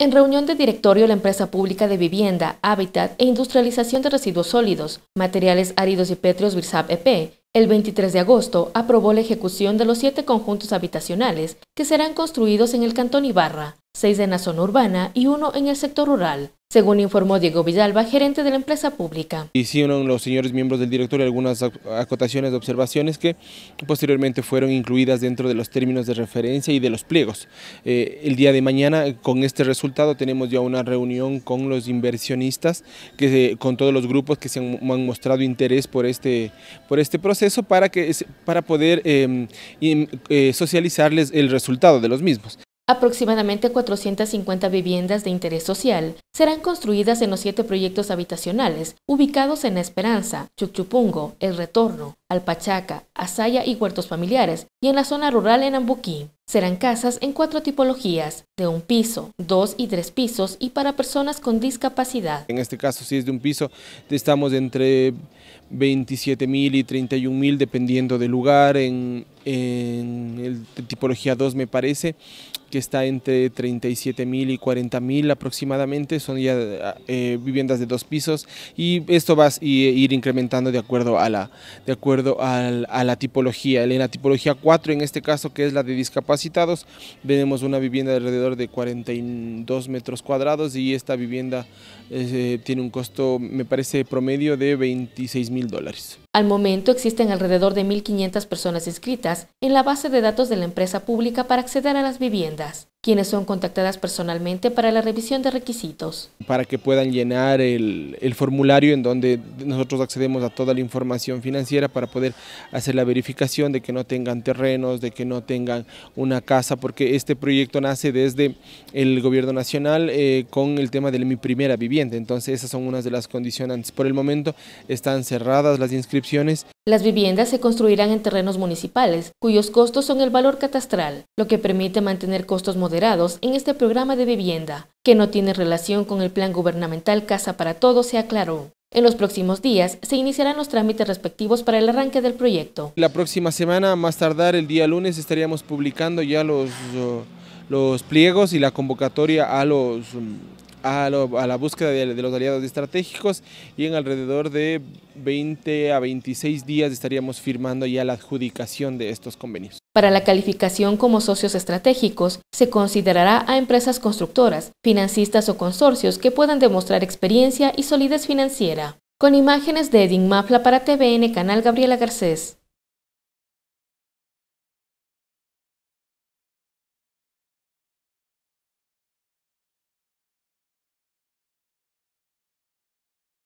En reunión de directorio, la empresa pública de vivienda, hábitat e industrialización de residuos sólidos, materiales áridos y pétreos Birsab EP, el 23 de agosto aprobó la ejecución de los siete conjuntos habitacionales que serán construidos en el Cantón Ibarra, seis en la zona urbana y uno en el sector rural, según informó Diego Villalba, gerente de la empresa pública. Hicieron los señores miembros del director algunas acotaciones de observaciones que posteriormente fueron incluidas dentro de los términos de referencia y de los pliegos. Eh, el día de mañana, con este resultado, tenemos ya una reunión con los inversionistas, con todos los grupos que se han, mostrado interés este, por este, proceso para, que, para poder em, eh, socializarles el resultado de los mismos. Aproximadamente 450 viviendas de interés social serán construidas en los siete proyectos habitacionales ubicados en Esperanza, Chuchupungo, El Retorno, Alpachaca, Azaya y Huertos Familiares y en la zona rural en Ambuquí. Serán casas en cuatro tipologías, de un piso, dos y tres pisos y para personas con discapacidad. En este caso, si es de un piso, estamos entre 27 mil y 31.000 dependiendo del lugar. En, en el tipología 2 me parece que está entre 37 mil y 40.000 aproximadamente, son ya eh, viviendas de dos pisos y esto va a eh, ir incrementando de acuerdo a la, de acuerdo a a la tipología. En la tipología 4, en este caso, que es la de discapacidad, citados, Tenemos una vivienda de alrededor de 42 metros cuadrados y esta vivienda eh, tiene un costo, me parece, promedio de 26 mil dólares. Al momento existen alrededor de 1.500 personas inscritas en la base de datos de la empresa pública para acceder a las viviendas, quienes son contactadas personalmente para la revisión de requisitos. Para que puedan llenar el, formulario en donde nosotros accedemos a toda la información financiera para poder hacer la verificación de que no tengan terrenos, de que no tengan una casa, porque este proyecto nace desde el gobierno nacional eh, con el tema de mi primera vivienda. Entonces esas son unas de las condicionantes. Por el momento están cerradas las inscripciones las viviendas se construirán en terrenos municipales, cuyos costos son el valor catastral, lo que permite mantener costos moderados en este programa de vivienda, que no tiene relación con el plan gubernamental Casa para Todos, se aclaró. En los próximos días se iniciarán los trámites respectivos para el arranque del proyecto. La próxima semana, más tardar el día lunes, estaríamos publicando ya los pliegos y la convocatoria a los a, la búsqueda de, los aliados estratégicos y en alrededor de 20 a 26 días estaríamos firmando ya la adjudicación de estos convenios. Para la calificación como socios estratégicos, se considerará a empresas constructoras, financistas o consorcios que puedan demostrar experiencia y solidez financiera. Con imágenes de Edin Mafla para TVN, Canal Gabriela Garcés.